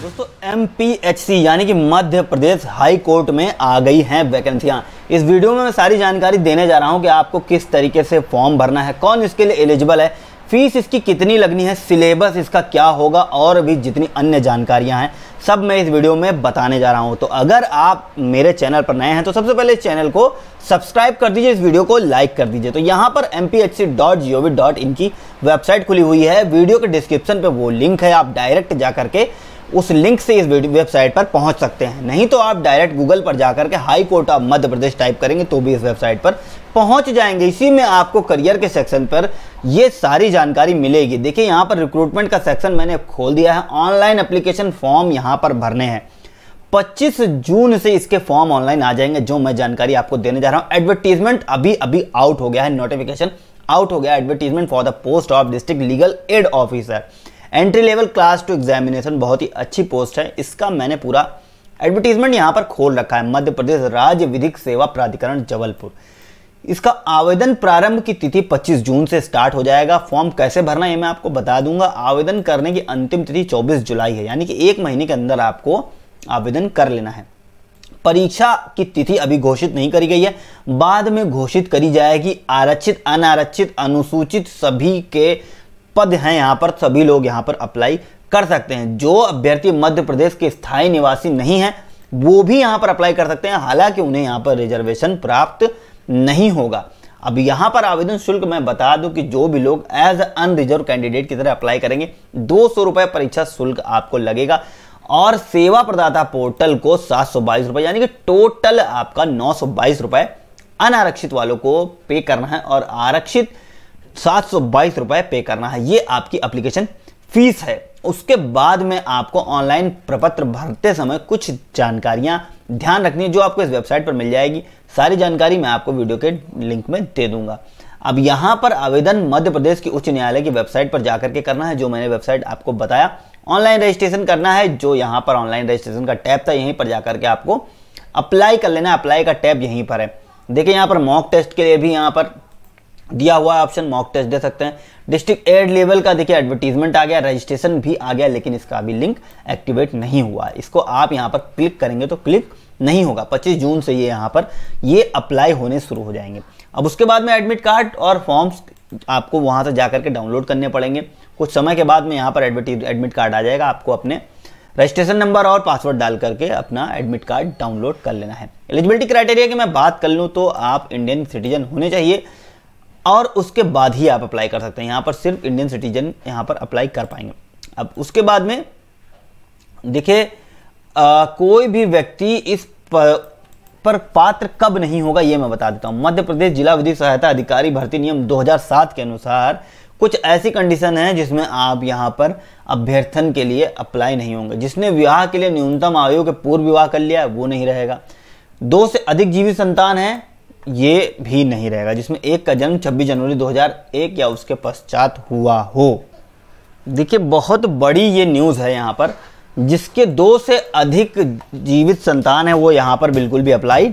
दोस्तों एम यानी कि मध्य प्रदेश हाई कोर्ट में आ गई हैं वैकेंसियां इस वीडियो में मैं सारी जानकारी देने जा रहा हूं कि आपको किस तरीके से फॉर्म भरना है कौन इसके लिए एलिजिबल है फीस इसकी कितनी लगनी है सिलेबस इसका क्या होगा और भी जितनी अन्य जानकारियां हैं सब मैं इस वीडियो में बताने जा रहा हूं तो अगर आप मेरे चैनल पर नए हैं तो सबसे पहले इस चैनल को सब्सक्राइब कर दीजिए इस वीडियो को लाइक कर दीजिए तो यहां पर एम की वेबसाइट खुली हुई है वीडियो के डिस्क्रिप्शन पर वो लिंक है आप डायरेक्ट जा करके उस लिंक से इस वेबसाइट पर पहुंच सकते हैं नहीं तो आप डायरेक्ट गूगल पर जाकर के high court of Madhya Pradesh type करेंगे तो भी इस वेबसाइट पर पहुंच जाएंगे इसी में आपको करियर के सेक्शन पर ये सारी जानकारी मिलेगी देखिए यहाँ पर रिक्रूटमेंट का सेक्शन मैंने खोल दिया है ऑनलाइन अप्लीकेशन फॉर्म यहाँ पर भरने हैं 25 जून से इसके फॉर्म ऑनलाइन आ जाएंगे जो मैं जानकारी आपको देने जा रहा हूँ एडवर्टीजमेंट अभी अभी आउट हो गया है नोटिफिकेशन आउट हो गया advertisement for the post of district legal aid officer entry level class two examination बहुत ही अच्छी पोस्ट है इसका मैंने पूरा एडवर्टीजमेंट यहाँ पर खोल रखा है मध्य प्रदेश राज्य विधिक सेवा प्राधिकरण जबलपुर इसका आवेदन प्रारंभ की तिथि 25 जून से स्टार्ट हो जाएगा फॉर्म कैसे भरना है मैं आपको बता दूंगा आवेदन करने की अंतिम तिथि 24 जुलाई है यानी कि एक महीने के अंदर आपको आवेदन कर लेना है परीक्षा की तिथि अभी घोषित नहीं करी गई है बाद में घोषित करी जाएगी आरक्षित अनारक्षित अनुसूचित सभी के पद हैं यहाँ पर सभी लोग यहाँ पर अप्लाई कर सकते हैं जो अभ्यर्थी मध्य प्रदेश के स्थायी निवासी नहीं है वो भी यहाँ पर अप्लाई कर सकते हैं हालांकि उन्हें यहाँ पर रिजर्वेशन प्राप्त नहीं होगा अब यहां पर आवेदन शुल्क मैं बता दूं कि जो भी लोग एज अनरिजर्व कैंडिडेट की तरह अप्लाई करेंगे दो सौ परीक्षा शुल्क आपको लगेगा और सेवा प्रदाता पोर्टल को सात सौ बाईस यानी कि टोटल आपका नौ सौ बाईस अनारक्षित वालों को पे करना है और आरक्षित सात सौ बाईस पे करना है ये आपकी अप्लीकेशन फीस है उसके बाद में आपको ऑनलाइन प्रपत्र भरते समय कुछ जानकारियां ध्यान रखनी है जो आपको इस वेबसाइट पर मिल जाएगी सारी जानकारी मैं आपको वीडियो के लिंक में दे दूंगा अब यहां पर आवेदन मध्य प्रदेश के उच्च न्यायालय की वेबसाइट पर जाकर के करना है जो मैंने वेबसाइट आपको बताया ऑनलाइन रजिस्ट्रेशन करना है जो यहां पर ऑनलाइन रजिस्ट्रेशन का टैब था यहीं पर जाकर के आपको अप्लाई कर लेना अप्लाई का टैब यहीं पर है देखिए यहां पर मॉक टेस्ट के लिए भी यहां पर दिया हुआ ऑप्शन मॉक टेस्ट दे सकते हैं डिस्ट्रिक्ट एड लेवल का देखिए एडवर्टीजमेंट आ गया रजिस्ट्रेशन भी आ गया लेकिन इसका अभी लिंक एक्टिवेट नहीं हुआ है इसको आप यहाँ पर क्लिक करेंगे तो क्लिक नहीं होगा 25 जून से ये यहाँ पर ये अप्लाई होने शुरू हो जाएंगे अब उसके बाद में एडमिट कार्ड और फॉर्म्स आपको वहाँ से जा करके डाउनलोड करने पड़ेंगे कुछ समय के बाद में यहाँ पर एडवर्टीज एडमिट कार्ड आ जाएगा आपको अपने रजिस्ट्रेशन नंबर और पासवर्ड डाल करके अपना एडमिट कार्ड डाउनलोड कर लेना है एलिजिबिलिटी क्राइटेरिया की मैं बात कर लूँ तो आप इंडियन सिटीजन होने चाहिए और उसके बाद ही आप अप्लाई कर सकते हैं यहाँ पर सिर्फ इंडियन सिटीजन यहाँ पर अप्लाई कर पाएंगे अब उसके बाद में देखिए कोई भी व्यक्ति इस पर, पर पात्र कब नहीं होगा ये मैं बता देता हूँ मध्य प्रदेश जिला विधिक सहायता अधिकारी भर्ती नियम 2007 के अनुसार कुछ ऐसी कंडीशन है जिसमें आप यहाँ पर अभ्यर्थन के लिए अप्लाई नहीं होंगे जिसने विवाह के लिए न्यूनतम आयु के पूर्व विवाह कर लिया है वो नहीं रहेगा दो से अधिक जीवित संतान है ये भी नहीं रहेगा जिसमें एक का जन्म 26 जनवरी 2001 या उसके पश्चात हुआ हो देखिए बहुत बड़ी ये न्यूज़ है यहाँ पर जिसके दो से अधिक जीवित संतान है वो यहाँ पर बिल्कुल भी अप्लाई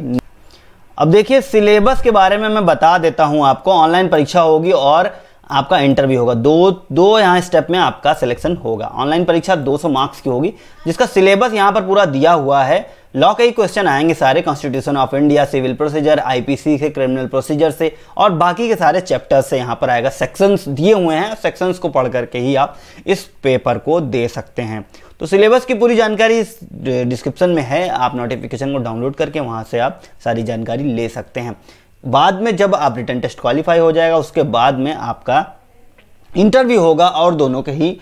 अब देखिए सिलेबस के बारे में मैं बता देता हूँ आपको ऑनलाइन परीक्षा होगी और आपका इंटरव्यू होगा दो दो यहाँ स्टेप में आपका सिलेक्शन होगा ऑनलाइन परीक्षा 200 मार्क्स की होगी जिसका सिलेबस यहाँ पर पूरा दिया हुआ है लॉ के ही क्वेश्चन आएंगे सारे constitution of India civil procedure IPC से क्रिमिनल प्रोसीजर से और बाकी के सारे चैप्टर्स से यहाँ पर आएगा सेक्शंस दिए हुए हैं सेक्शंस को पढ़ करके ही आप इस पेपर को दे सकते हैं तो सिलेबस की पूरी जानकारी इस डिस्क्रिप्शन में है आप नोटिफिकेशन को डाउनलोड करके वहाँ से आप सारी जानकारी ले सकते हैं बाद में जब आप रिटर्न टेस्ट क्वालिफाई हो जाएगा उसके बाद में आपका इंटरव्यू होगा और दोनों के ही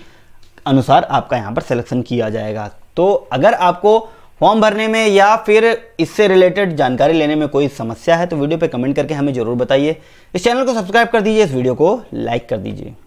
अनुसार आपका यहाँ पर सिलेक्शन किया जाएगा तो अगर आपको फॉर्म भरने में या फिर इससे रिलेटेड जानकारी लेने में कोई समस्या है तो वीडियो पे कमेंट करके हमें ज़रूर बताइए इस चैनल को सब्सक्राइब कर दीजिए इस वीडियो को लाइक कर दीजिए